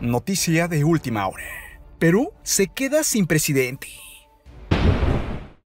Noticia de última hora. Perú se queda sin presidente.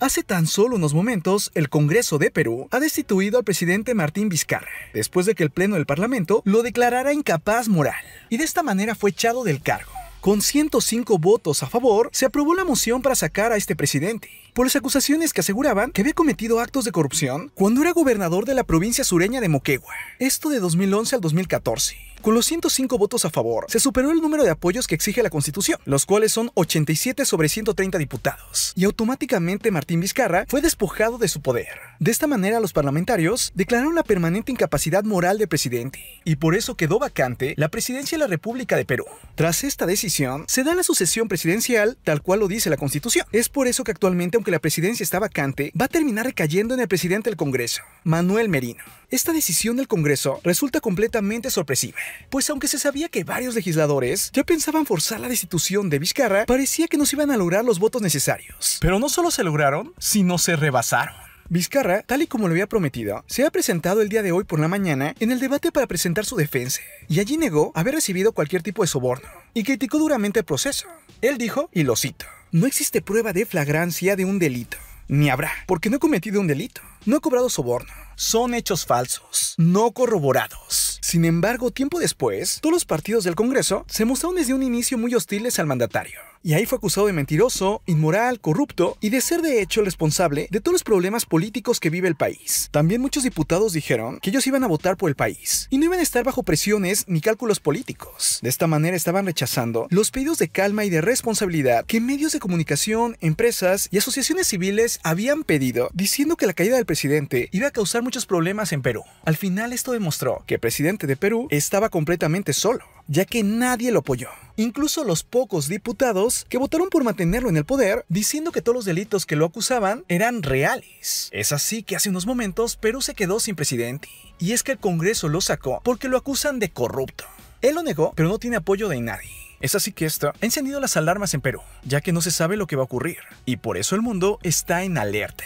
Hace tan solo unos momentos, el Congreso de Perú ha destituido al presidente Martín Vizcarra, después de que el Pleno del Parlamento lo declarara incapaz moral, y de esta manera fue echado del cargo. Con 105 votos a favor, se aprobó la moción para sacar a este presidente, por las acusaciones que aseguraban que había cometido actos de corrupción cuando era gobernador de la provincia sureña de Moquegua, esto de 2011 al 2014. Con los 105 votos a favor, se superó el número de apoyos que exige la Constitución, los cuales son 87 sobre 130 diputados, y automáticamente Martín Vizcarra fue despojado de su poder. De esta manera, los parlamentarios declararon la permanente incapacidad moral de presidente, y por eso quedó vacante la presidencia de la República de Perú. Tras esta decisión, se da la sucesión presidencial tal cual lo dice la Constitución. Es por eso que actualmente, que la presidencia está vacante va a terminar recayendo en el presidente del Congreso, Manuel Merino. Esta decisión del Congreso resulta completamente sorpresiva, pues aunque se sabía que varios legisladores ya pensaban forzar la destitución de Vizcarra, parecía que no se iban a lograr los votos necesarios. Pero no solo se lograron, sino se rebasaron. Vizcarra, tal y como lo había prometido, se ha presentado el día de hoy por la mañana en el debate para presentar su defensa, y allí negó haber recibido cualquier tipo de soborno, y criticó duramente el proceso. Él dijo, y lo cito, no existe prueba de flagrancia de un delito. Ni habrá, porque no he cometido un delito. No ha cobrado soborno. Son hechos falsos, no corroborados. Sin embargo, tiempo después, todos los partidos del Congreso se mostraron desde un inicio muy hostiles al mandatario. Y ahí fue acusado de mentiroso, inmoral, corrupto y de ser de hecho el responsable de todos los problemas políticos que vive el país. También muchos diputados dijeron que ellos iban a votar por el país y no iban a estar bajo presiones ni cálculos políticos. De esta manera estaban rechazando los pedidos de calma y de responsabilidad que medios de comunicación, empresas y asociaciones civiles habían pedido, diciendo que la caída del presidente presidente iba a causar muchos problemas en Perú. Al final esto demostró que el presidente de Perú estaba completamente solo, ya que nadie lo apoyó. Incluso los pocos diputados que votaron por mantenerlo en el poder, diciendo que todos los delitos que lo acusaban eran reales. Es así que hace unos momentos Perú se quedó sin presidente, y es que el Congreso lo sacó porque lo acusan de corrupto. Él lo negó, pero no tiene apoyo de nadie. Es así que esto ha encendido las alarmas en Perú, ya que no se sabe lo que va a ocurrir, y por eso el mundo está en alerta.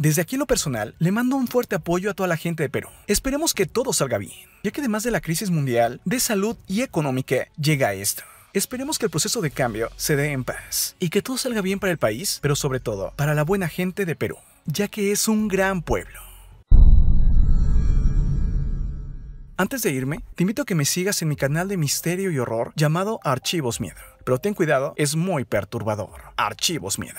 Desde aquí en lo personal, le mando un fuerte apoyo a toda la gente de Perú. Esperemos que todo salga bien, ya que además de la crisis mundial, de salud y económica, llega esto. Esperemos que el proceso de cambio se dé en paz y que todo salga bien para el país, pero sobre todo para la buena gente de Perú, ya que es un gran pueblo. Antes de irme, te invito a que me sigas en mi canal de misterio y horror llamado Archivos Miedo. Pero ten cuidado, es muy perturbador. Archivos Miedo.